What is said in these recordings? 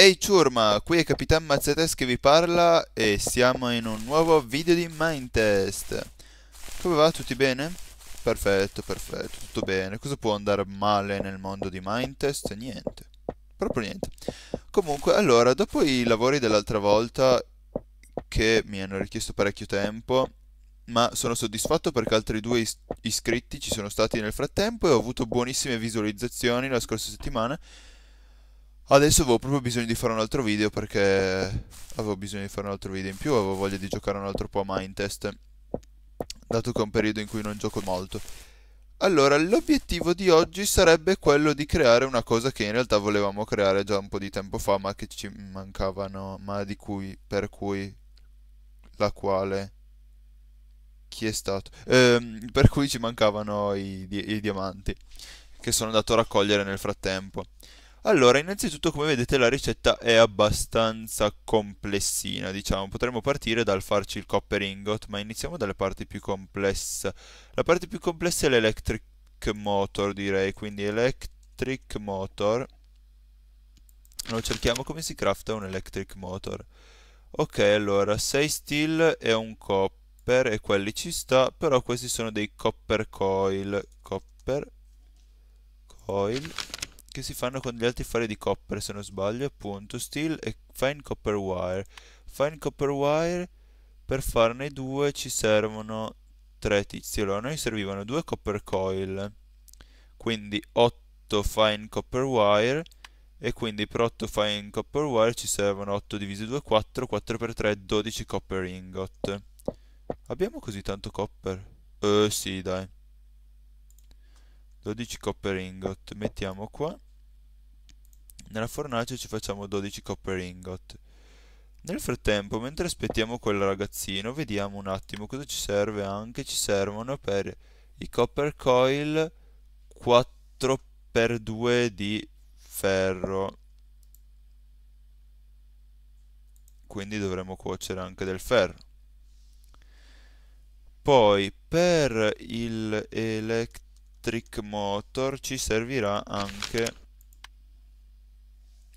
Ehi hey, ciurma, qui è Capitan Mazzetes che vi parla e siamo in un nuovo video di Mindtest. Come va? Tutti bene? Perfetto, perfetto, tutto bene. Cosa può andare male nel mondo di Mindtest? Niente. Proprio niente. Comunque, allora, dopo i lavori dell'altra volta che mi hanno richiesto parecchio tempo, ma sono soddisfatto perché altri due is iscritti ci sono stati nel frattempo e ho avuto buonissime visualizzazioni la scorsa settimana Adesso avevo proprio bisogno di fare un altro video perché avevo bisogno di fare un altro video in più, avevo voglia di giocare un altro po' a Mindtest, dato che è un periodo in cui non gioco molto. Allora, l'obiettivo di oggi sarebbe quello di creare una cosa che in realtà volevamo creare già un po' di tempo fa, ma che ci mancavano, ma di cui, per cui, la quale, chi è stato, ehm, per cui ci mancavano i, i, diamanti, che sono andato a raccogliere nel frattempo. Allora, innanzitutto come vedete la ricetta è abbastanza complessina, diciamo, potremmo partire dal farci il copper ingot, ma iniziamo dalle parti più complesse. La parte più complessa è l'electric motor, direi, quindi electric motor. Lo cerchiamo come si crafta un electric motor. Ok, allora, 6 steel e un copper, e quelli ci sta, però questi sono dei copper coil. Copper coil che si fanno con gli altri fari di copper, se non sbaglio, appunto, steel e fine copper wire. Fine copper wire, per farne due ci servono tre tizi, allora a noi servivano due copper coil, quindi 8 fine copper wire, e quindi per 8 fine copper wire ci servono 8 diviso 2, 4, 4 per 3, 12 copper ingot. Abbiamo così tanto copper? Eh, sì, dai. 12 copper ingot, mettiamo qua. Nella fornace ci facciamo 12 copper ingot. Nel frattempo, mentre aspettiamo quel ragazzino, vediamo un attimo cosa ci serve anche. Ci servono per i copper coil 4x2 di ferro. Quindi dovremo cuocere anche del ferro. Poi per il electric motor ci servirà anche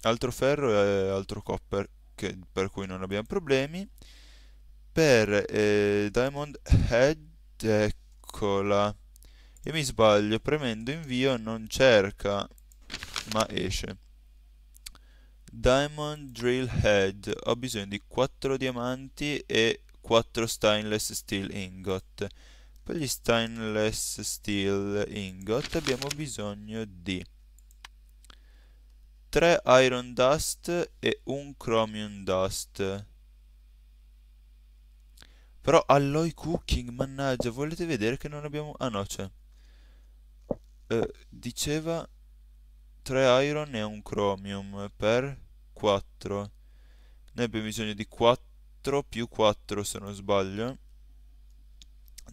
altro ferro e eh, altro copper che, per cui non abbiamo problemi per eh, Diamond Head eccola e mi sbaglio premendo invio non cerca ma esce Diamond Drill Head ho bisogno di 4 diamanti e 4 stainless steel ingot per gli stainless steel ingot abbiamo bisogno di 3 Iron Dust e un Chromium Dust. Però Alloy Cooking, mannaggia, volete vedere che non abbiamo... Ah no, c'è. Eh, diceva 3 Iron e un Chromium per 4. Noi abbiamo bisogno di 4 più 4 se non sbaglio.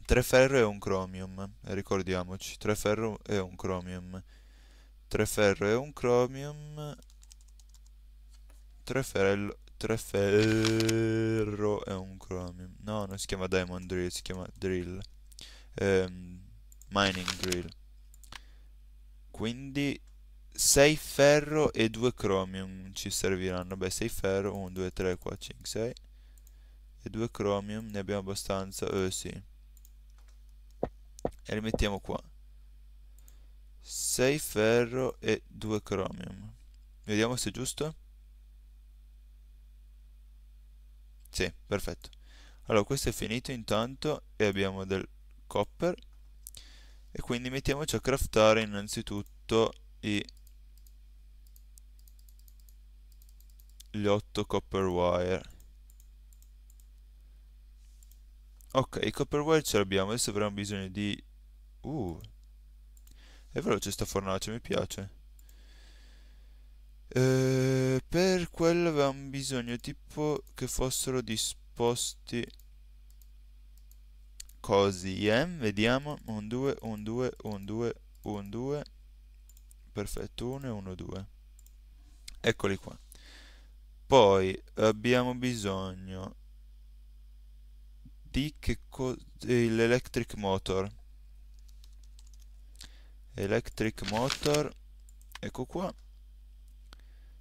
3 ferro e un Chromium, ricordiamoci. 3 ferro e un Chromium. 3 ferro e un chromium 3 ferro, ferro e un chromium no non si chiama diamond drill si chiama drill ehm, mining drill quindi 6 ferro e 2 chromium ci serviranno beh 6 ferro 1 2 3 4 5 6 e 2 chromium ne abbiamo abbastanza eh sì e li mettiamo qua 6 ferro e 2 chromium vediamo se è giusto sì, perfetto allora questo è finito intanto e abbiamo del copper e quindi mettiamoci a craftare innanzitutto i gli 8 copper wire ok i copper wire ce l'abbiamo adesso avremo bisogno di uh è veloce sta fornace, mi piace. Eh, per quello avevamo bisogno tipo che fossero disposti così, eh? Vediamo, 1, 2, 1, 2, 1, 2, 1, 2. Perfetto, 1 e 1, 2. Eccoli qua. Poi abbiamo bisogno di che cosa... l'electric motor electric motor ecco qua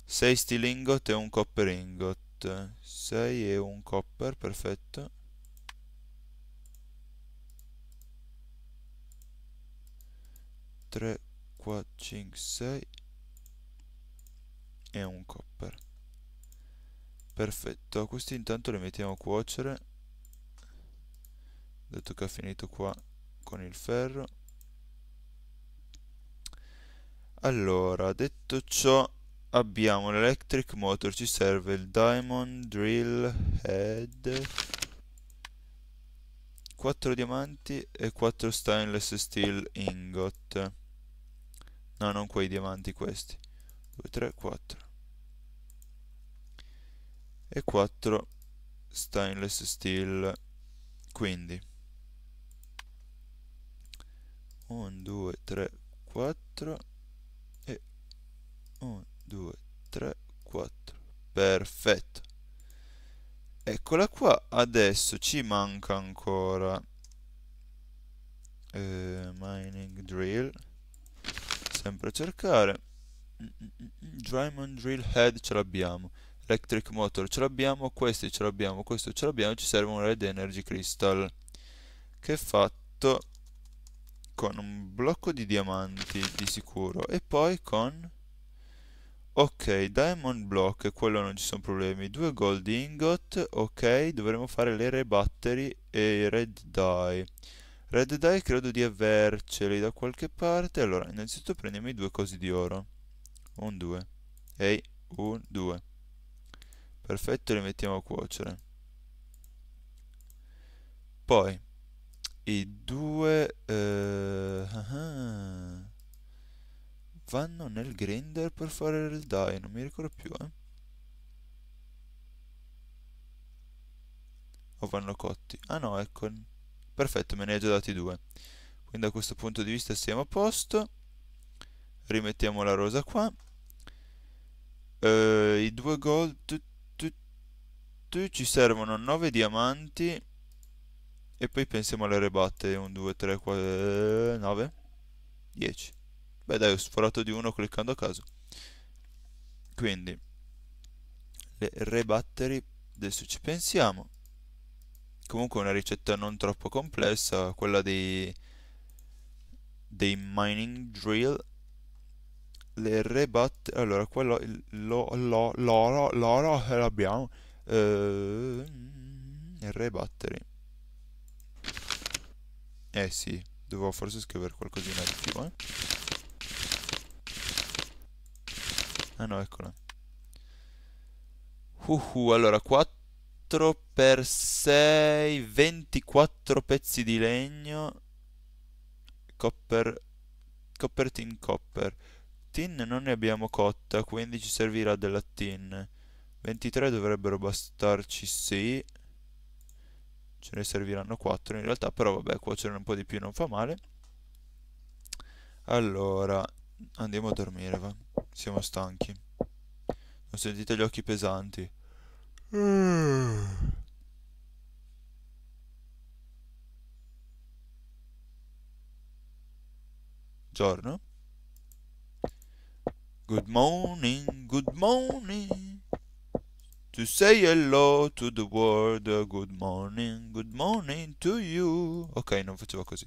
6 stilingot e un copper ingot 6 e un copper perfetto Tre, quattro, cinque, sei e un copper perfetto questi intanto li mettiamo a cuocere detto che ha finito qua con il ferro allora, detto ciò, abbiamo l'electric motor, ci serve il diamond drill head, 4 diamanti e 4 stainless steel ingot. No, non quei diamanti, questi. 2, 3, 4. E 4 stainless steel. Quindi 1, 2, 3, 4 1, 2, 3, 4. Perfetto. Eccola qua. Adesso ci manca ancora eh, mining drill. Sempre a cercare. diamond drill head ce l'abbiamo. Electric motor ce l'abbiamo. Questi ce l'abbiamo. Questo ce l'abbiamo. Ci serve un red energy crystal. Che è fatto con un blocco di diamanti di sicuro e poi con Ok, Diamond Block, quello non ci sono problemi. Due gold ingot, ok, dovremmo fare le re battery e i red die Red die credo di averceli da qualche parte. Allora, innanzitutto prendiamo i due cosi di oro. Un, due. Ehi, un, due. Perfetto, li mettiamo a cuocere. Poi, i due... Eh vanno nel grinder per fare il dye, non mi ricordo più, eh. O vanno cotti? Ah no, ecco. Perfetto, me ne hai già dati due. Quindi da questo punto di vista siamo a posto. Rimettiamo la rosa qua. Eh, I due gold... Tu, tu, tu, ci servono 9 diamanti. E poi pensiamo alle rebatte. 1, 2, 3, 4, 9, 10. Beh dai, ho sforato di uno cliccando a caso. Quindi, le rebattery, adesso ci pensiamo. Comunque una ricetta non troppo complessa, quella dei, dei mining drill. Le rebattery, allora quello, l'oro, l'oro che eh, l'abbiamo. Eh, rebattery. Eh sì, dovevo forse scrivere qualcosina di più, eh. Ah no, eccola. Uhu, allora 4 per 6, 24 pezzi di legno. Copper, copper tin, copper. Tin non ne abbiamo cotta, quindi ci servirà della tin. 23 dovrebbero bastarci, sì. Ce ne serviranno 4 in realtà, però vabbè, cuocerne un po' di più non fa male. Allora, Andiamo a dormire, va. Siamo stanchi. Non sentite gli occhi pesanti. Mm. Giorno. Good morning, good morning. To say hello to the world, good morning, good morning to you. Ok, non facevo così.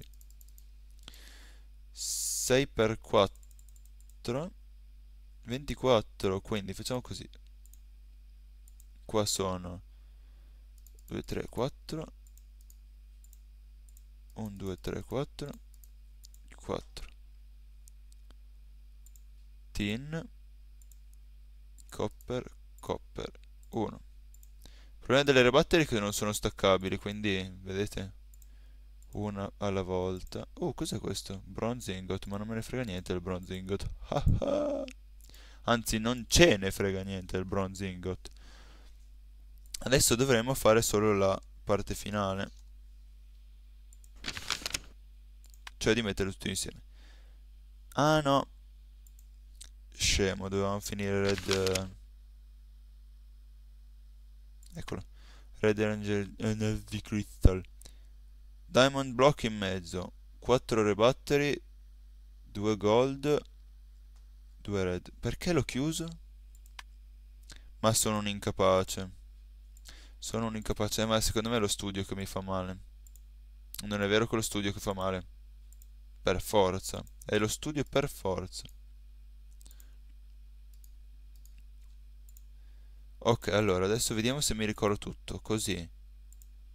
6 per 4. 24 24 quindi facciamo così qua sono 2 3 4 1 2 3 4 4 tin copper copper 1 il problema delle rebattere è che non sono staccabili quindi vedete una alla volta. Oh, cos'è questo? Bronze ingot, ma non me ne frega niente il bronze ingot. Anzi, non ce ne frega niente il bronze ingot. Adesso dovremo fare solo la parte finale. Cioè di metterlo tutto insieme. Ah no. Scemo, dovevamo finire Red... Eccolo. Red Ranger Energy eh, Crystal. Diamond Block in mezzo 4 rebattery 2 gold 2 red perché l'ho chiuso? ma sono un incapace sono un incapace ma secondo me è lo studio che mi fa male non è vero che lo studio che fa male per forza è lo studio per forza ok allora adesso vediamo se mi ricordo tutto così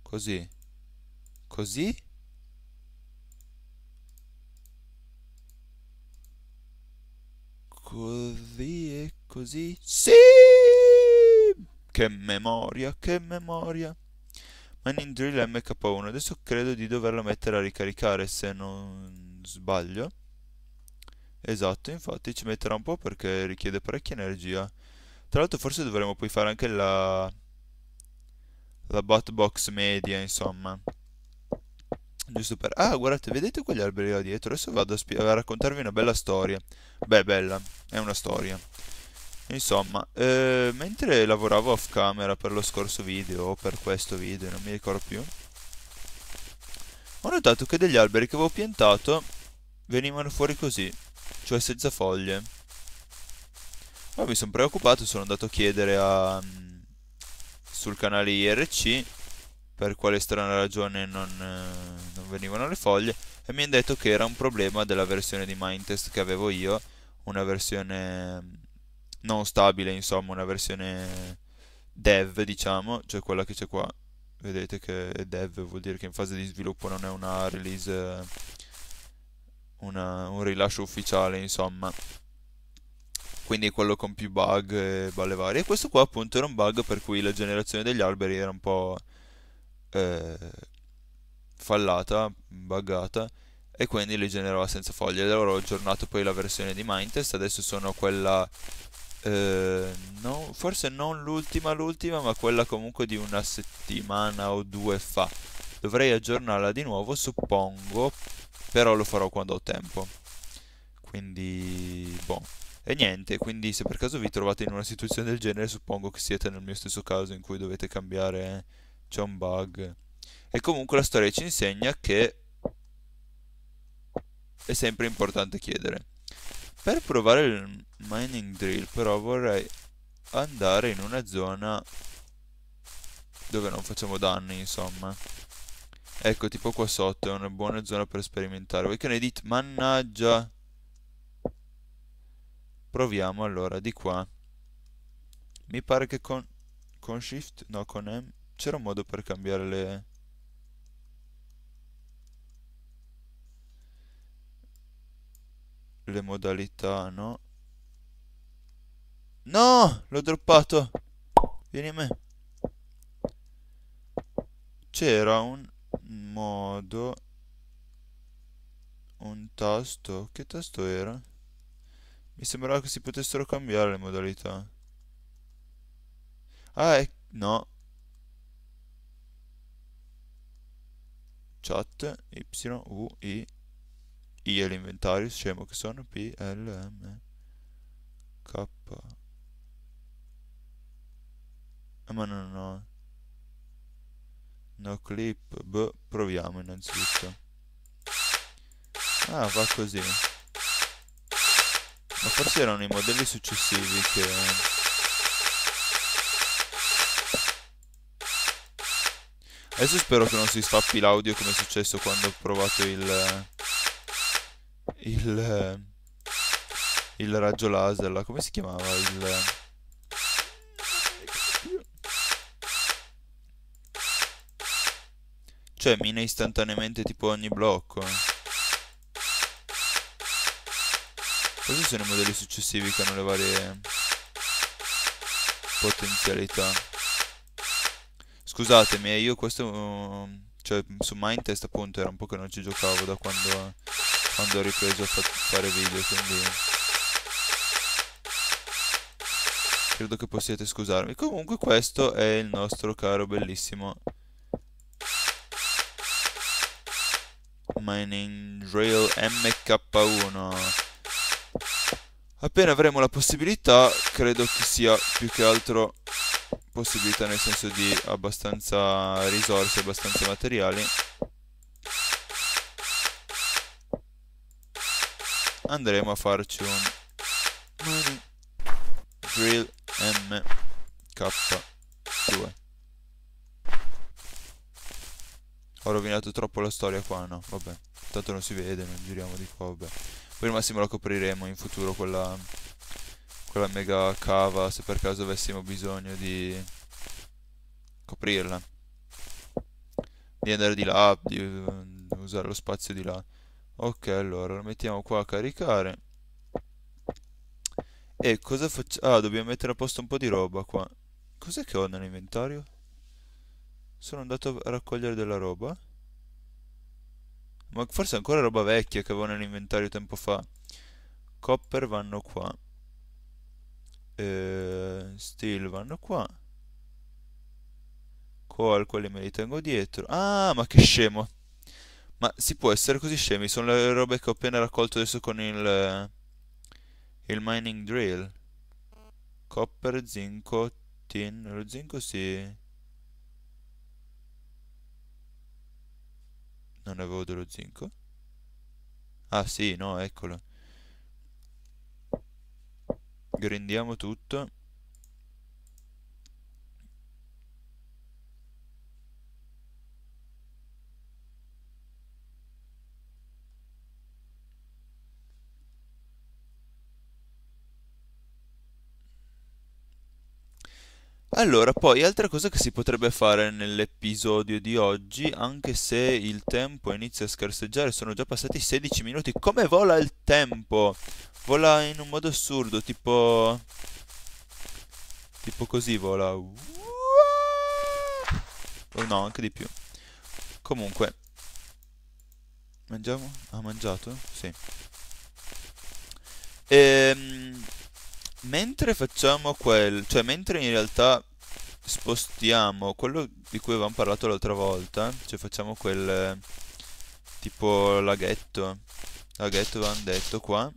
così così così e così sì che memoria che memoria Mining Drill MK1 adesso credo di doverla mettere a ricaricare se non sbaglio esatto infatti ci metterà un po' perché richiede parecchia energia tra l'altro forse dovremmo poi fare anche la la botbox media insomma Giusto per... Ah, guardate, vedete quegli alberi là dietro? Adesso vado a, a raccontarvi una bella storia. Beh, bella. È una storia. Insomma, eh, mentre lavoravo off camera per lo scorso video, o per questo video, non mi ricordo più, ho notato che degli alberi che avevo piantato venivano fuori così, cioè senza foglie. Poi mi sono preoccupato sono andato a chiedere a, mm, sul canale IRC per quale strana ragione non, eh, non venivano le foglie e mi hanno detto che era un problema della versione di Mindtest che avevo io, una versione mm, non stabile, insomma, una versione dev, diciamo, cioè quella che c'è qua. Vedete che è dev, vuol dire che in fase di sviluppo non è una release, una, un rilascio ufficiale, insomma. Quindi quello con più bug e balle varie. E questo qua appunto era un bug per cui la generazione degli alberi era un po' eh, fallata, buggata e quindi li generava senza foglie. Allora ho aggiornato poi la versione di Mindtest, adesso sono quella... Eh, no, forse non l'ultima l'ultima, ma quella comunque di una settimana o due fa. Dovrei aggiornarla di nuovo, suppongo, però lo farò quando ho tempo. Quindi... boh. E niente, quindi se per caso vi trovate in una situazione del genere, suppongo che siete nel mio stesso caso in cui dovete cambiare c'è un bug. E comunque la storia ci insegna che è sempre importante chiedere. Per provare il mining drill però vorrei andare in una zona dove non facciamo danni insomma. Ecco tipo qua sotto è una buona zona per sperimentare. Voi che ne dite? Mannaggia! Proviamo allora di qua. Mi pare che con, con shift, no con M c'era un modo per cambiare le... Le modalità, no? No! L'ho droppato! Vieni a me. C'era un modo... Un tasto... Che tasto era? Mi sembrava che si potessero cambiare le modalità. Ah, è... no. chat y u i i è l'inventario scemo che sono p l m k eh, ma no no no clip b proviamo innanzitutto ah va così ma forse erano i modelli successivi che Adesso spero che non si sfappi l'audio come è successo quando ho provato il... Il... Il raggio laser, là. come si chiamava il... Cioè mina istantaneamente tipo ogni blocco. Questi sono i modelli successivi che hanno le varie potenzialità. Scusatemi, eh, io questo... Mm, cioè, su Mindtest appunto era un po' che non ci giocavo da quando, quando ho ripreso a fare video, quindi... Credo che possiate scusarmi. Comunque questo è il nostro caro bellissimo... Mining Drill MK1 Appena avremo la possibilità Credo che sia più che altro possibilità nel senso di abbastanza risorse, abbastanza materiali andremo a farci un drill mk2 ho rovinato troppo la storia qua no vabbè tanto non si vede non giriamo di qua vabbè poi al massimo la copriremo in futuro quella la mega cava se per caso avessimo bisogno di coprirla di andare di là di eh, usare lo spazio di là ok allora lo mettiamo qua a caricare e cosa facciamo ah dobbiamo mettere a posto un po' di roba qua cos'è che ho nell'inventario? sono andato a raccogliere della roba ma forse ancora roba vecchia che avevo nell'inventario tempo fa copper vanno qua eh, steel vanno qua call quelli me li tengo dietro ah ma che scemo ma si può essere così scemi sono le robe che ho appena raccolto adesso con il il mining drill copper zinco tin lo zinco si non avevo dello zinco ah sì no eccolo grindiamo tutto Allora, poi altra cosa che si potrebbe fare nell'episodio di oggi, anche se il tempo inizia a scarseggiare, sono già passati 16 minuti. Come vola il tempo? Vola in un modo assurdo, tipo... Tipo così vola. O oh, no, anche di più. Comunque. Mangiamo? Ha mangiato? Sì. Ehm mentre facciamo quel, cioè mentre in realtà spostiamo quello di cui avevamo parlato l'altra volta, cioè facciamo quel tipo laghetto, laghetto avevamo detto qua,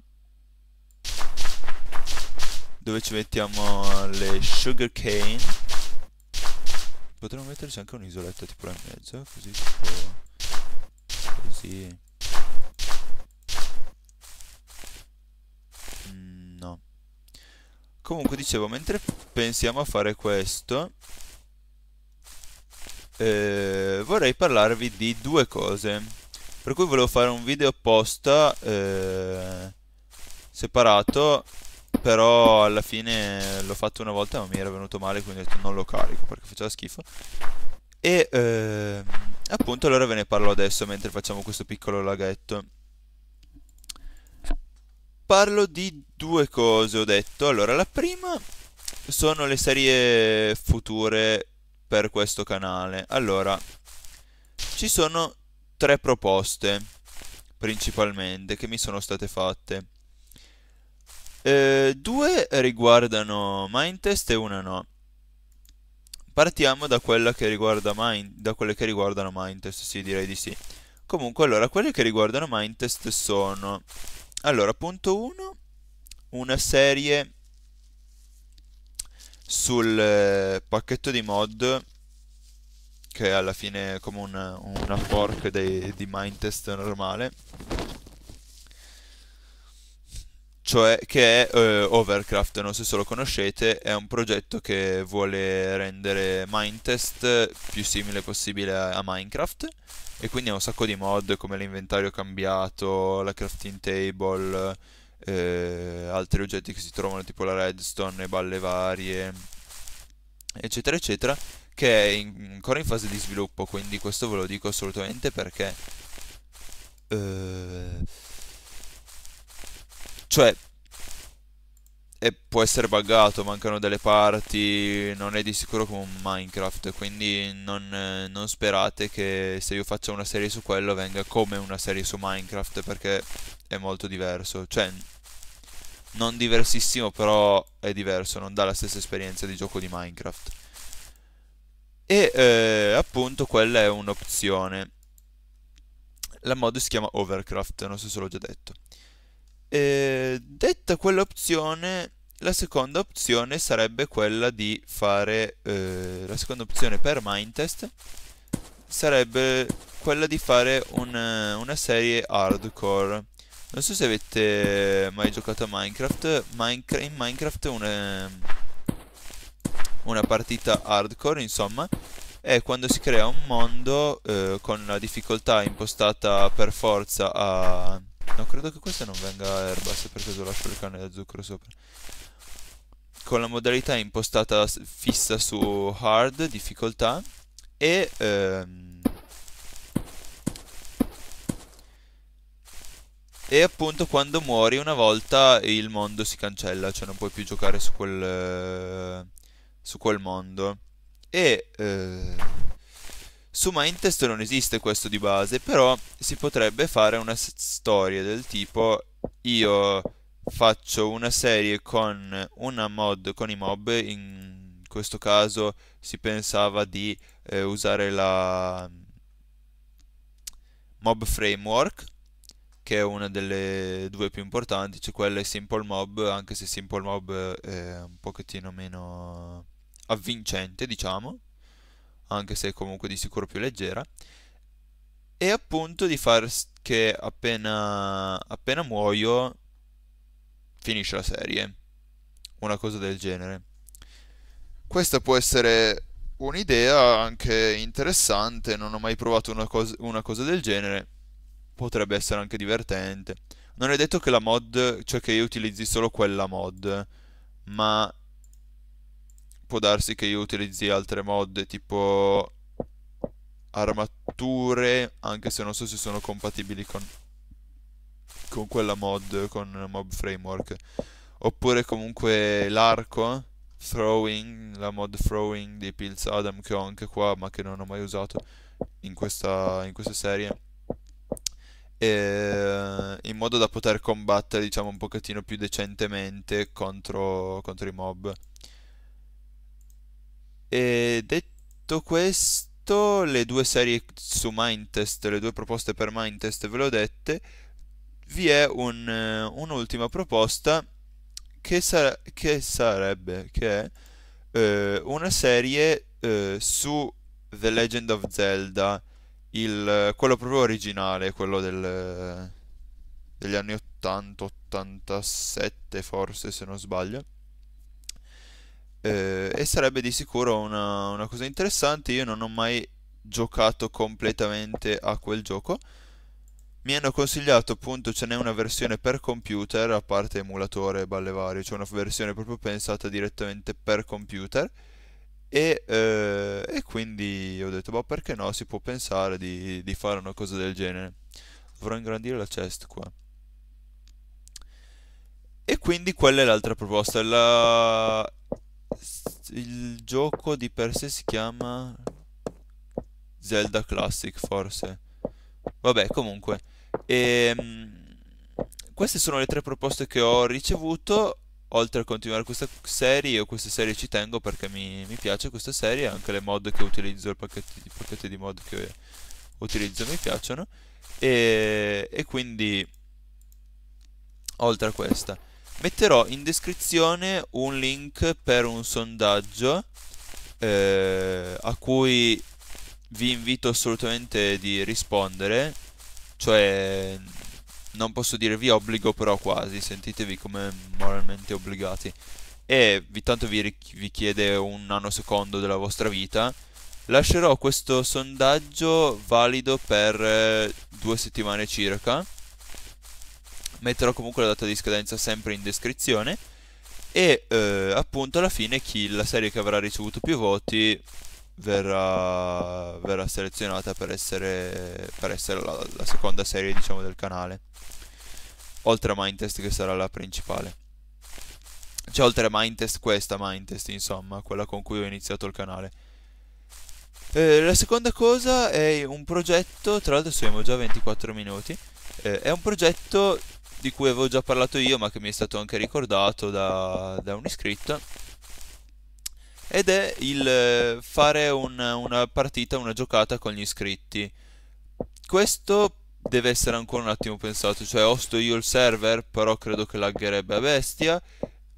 dove ci mettiamo le sugar cane, potremmo metterci anche un'isoletta tipo là in mezzo, così tipo, così Comunque dicevo, mentre pensiamo a fare questo, eh, vorrei parlarvi di due cose. Per cui volevo fare un video apposta, eh, separato, però alla fine l'ho fatto una volta ma mi era venuto male, quindi ho detto non lo carico perché faceva schifo. E eh, appunto allora ve ne parlo adesso mentre facciamo questo piccolo laghetto parlo di due cose, ho detto. Allora, la prima sono le serie future per questo canale. Allora, ci sono tre proposte, principalmente, che mi sono state fatte. Eh, due riguardano Mindtest e una no. Partiamo da, mind, da quelle che riguardano Mindtest, sì, direi di sì. Comunque, allora, quelle che riguardano Mindtest sono allora, punto 1, una serie sul eh, pacchetto di mod che è alla fine è come una, una fork dei, di Mindtest normale cioè che è eh, Overcraft, non so se lo conoscete, è un progetto che vuole rendere Mindtest più simile possibile a Minecraft e quindi ha un sacco di mod come l'inventario cambiato, la crafting table, eh, altri oggetti che si trovano tipo la redstone, le balle varie, eccetera eccetera, che è in, ancora in fase di sviluppo, quindi questo ve lo dico assolutamente perché... Eh, cioè, e può essere buggato, mancano delle parti, non è di sicuro come un Minecraft, quindi non, eh, non, sperate che se io faccio una serie su quello venga come una serie su Minecraft perché è molto diverso, cioè non diversissimo però è diverso, non dà la stessa esperienza di gioco di Minecraft. E eh, appunto quella è un'opzione. La mod si chiama Overcraft, non so se l'ho già detto. Eh, detta quell'opzione, la seconda opzione sarebbe quella di fare, eh, la seconda opzione per Mindtest sarebbe quella di fare un, una serie hardcore. Non so se avete mai giocato a Minecraft, Minecraft in Minecraft una, ehm, una partita hardcore insomma è quando si crea un mondo eh, con la difficoltà impostata per forza a No, credo che questa non venga erba, se per caso lascio il canne da zucchero sopra. Con la modalità impostata fissa su hard, difficoltà, e... Ehm, e appunto quando muori una volta il mondo si cancella, cioè non puoi più giocare su quel... Eh, su quel mondo. E... Eh, su Mindtest non esiste questo di base, però si potrebbe fare una storia del tipo io faccio una serie con una mod con i mob, in questo caso si pensava di eh, usare la mm, Mob Framework, che è una delle due più importanti, cioè quella è Simple Mob, anche se Simple Mob è un pochettino meno avvincente, diciamo anche se comunque di sicuro più leggera, e appunto di far che appena, appena muoio finisce la serie, una cosa del genere. Questa può essere un'idea anche interessante, non ho mai provato una cosa, una cosa del genere, potrebbe essere anche divertente. Non è detto che la mod, cioè che io utilizzi solo quella mod, ma può darsi che io utilizzi altre mod tipo armature, anche se non so se sono compatibili con, con quella mod, con Mob Framework. Oppure comunque l'arco, throwing, la mod throwing di Pills Adam che ho anche qua, ma che non ho mai usato in questa, in questa serie. E, in modo da poter combattere diciamo un pochettino più decentemente contro, contro i mob. E detto questo, le due serie su Mindtest, le due proposte per Mindtest ve le ho dette, vi è un, eh, un'ultima proposta che, sar- che sarebbe, che è, eh, una serie eh, su The Legend of Zelda, il, quello proprio originale, quello del, degli anni 80-87 forse se non sbaglio eh, e sarebbe di sicuro una, una, cosa interessante. Io non ho mai giocato completamente a quel gioco. Mi hanno consigliato appunto ce n'è una versione per computer, a parte emulatore e balle varie, c'è cioè una versione proprio pensata direttamente per computer. E, eh, e quindi ho detto, ma boh, perché no? Si può pensare di, di fare una cosa del genere. Dovrò ingrandire la chest qua. E quindi quella è l'altra proposta. La il gioco di per sé si chiama Zelda Classic forse. Vabbè, comunque. E, ehm, queste sono le tre proposte che ho ricevuto. Oltre a continuare questa serie, io queste serie ci tengo perché mi, mi piace questa serie, anche le mod che utilizzo, i pacchetti, pacchetti di mod che utilizzo mi piacciono. E, e quindi, oltre a questa metterò in descrizione un link per un sondaggio eh, a cui vi invito assolutamente di rispondere cioè non posso dire vi obbligo però quasi sentitevi come moralmente obbligati e vi, tanto vi, vi chiede un nanosecondo della vostra vita lascerò questo sondaggio valido per eh, due settimane circa metterò comunque la data di scadenza sempre in descrizione e eh, appunto alla fine chi la serie che avrà ricevuto più voti verrà, verrà selezionata per essere, per essere la, la, seconda serie diciamo del canale oltre a Mindtest che sarà la principale cioè oltre a Mindtest questa Mindtest insomma quella con cui ho iniziato il canale eh, la seconda cosa è un progetto tra l'altro siamo già a 24 minuti eh, è un progetto di cui avevo già parlato io ma che mi è stato anche ricordato da, da un iscritto ed è il eh, fare un, una partita, una giocata con gli iscritti. Questo deve essere ancora un attimo pensato, cioè hosto io il server, però credo che laggerebbe a bestia,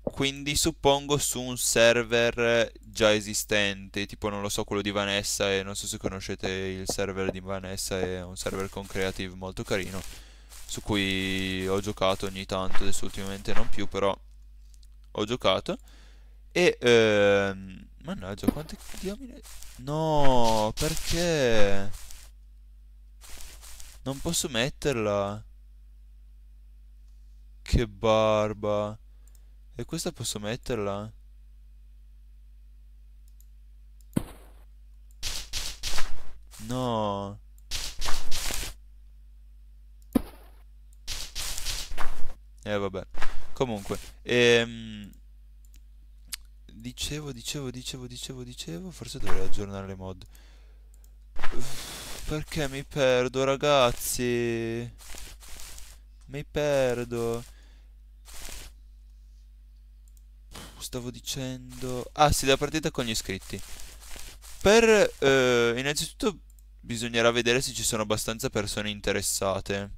quindi suppongo su un server già esistente, tipo non lo so quello di Vanessa e non so se conoscete il server di Vanessa, è un server con creative molto carino su cui ho giocato ogni tanto, adesso ultimamente non più, però ho giocato. E ehm, mannaggia, quante diamine? No, perché? Non posso metterla. Che barba. E questa posso metterla? No. eh, vabbè. Comunque, ehm, dicevo, dicevo, dicevo, dicevo, dicevo, forse dovrei aggiornare le mod. perché mi perdo, ragazzi? Mi perdo. Stavo dicendo... Ah sì, la partita con gli iscritti. Per... Eh, innanzitutto bisognerà vedere se ci sono abbastanza persone interessate.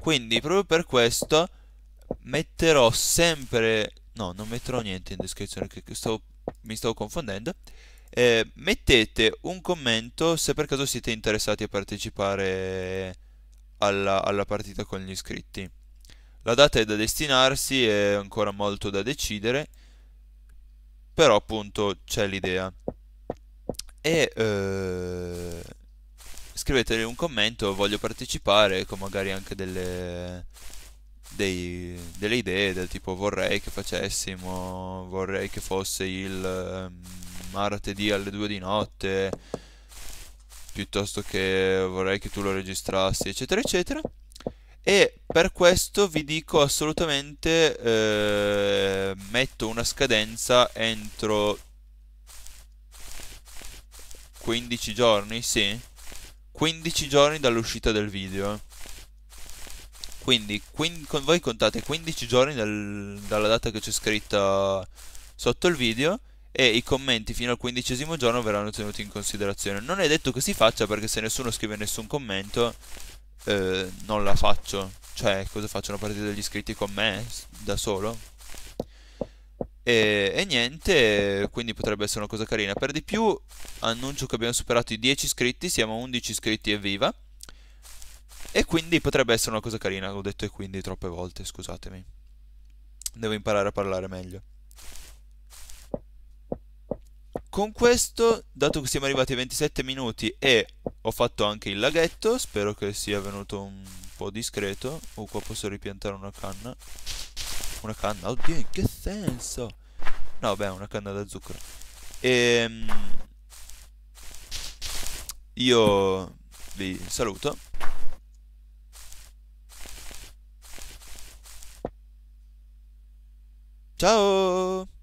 Quindi proprio per questo metterò sempre... No, non metterò niente in descrizione che sto... mi stavo confondendo. Eh, mettete un commento se per caso siete interessati a partecipare alla, alla partita con gli iscritti. La data è da destinarsi, è ancora molto da decidere, però appunto c'è l'idea. E... Eh scrivete un commento, voglio partecipare con ecco, magari anche delle, dei, delle idee del tipo vorrei che facessimo, vorrei che fosse il martedì ehm, alle due di notte, piuttosto che vorrei che tu lo registrassi, eccetera, eccetera. E per questo vi dico assolutamente eh, metto una scadenza entro 15 giorni, sì 15 giorni dall'uscita del video. Quindi quin, con voi contate 15 giorni dal, dalla data che c'è scritta sotto il video e i commenti fino al quindicesimo giorno verranno tenuti in considerazione. Non è detto che si faccia perché se nessuno scrive nessun commento eh, non la faccio. Cioè cosa faccio? Una partita degli iscritti con me da solo? E, e, niente, quindi potrebbe essere una cosa carina. Per di più, annuncio che abbiamo superato i 10 iscritti, siamo 11 iscritti, e viva. E quindi potrebbe essere una cosa carina, l'ho detto e quindi troppe volte, scusatemi. Devo imparare a parlare meglio. Con questo, dato che siamo arrivati a 27 minuti e ho fatto anche il laghetto, spero che sia venuto un po' discreto. Oh, qua posso ripiantare una canna una canna. Oddio, in che senso? No, beh, una canna da zucchero. E, ehm, io vi saluto. Ciao!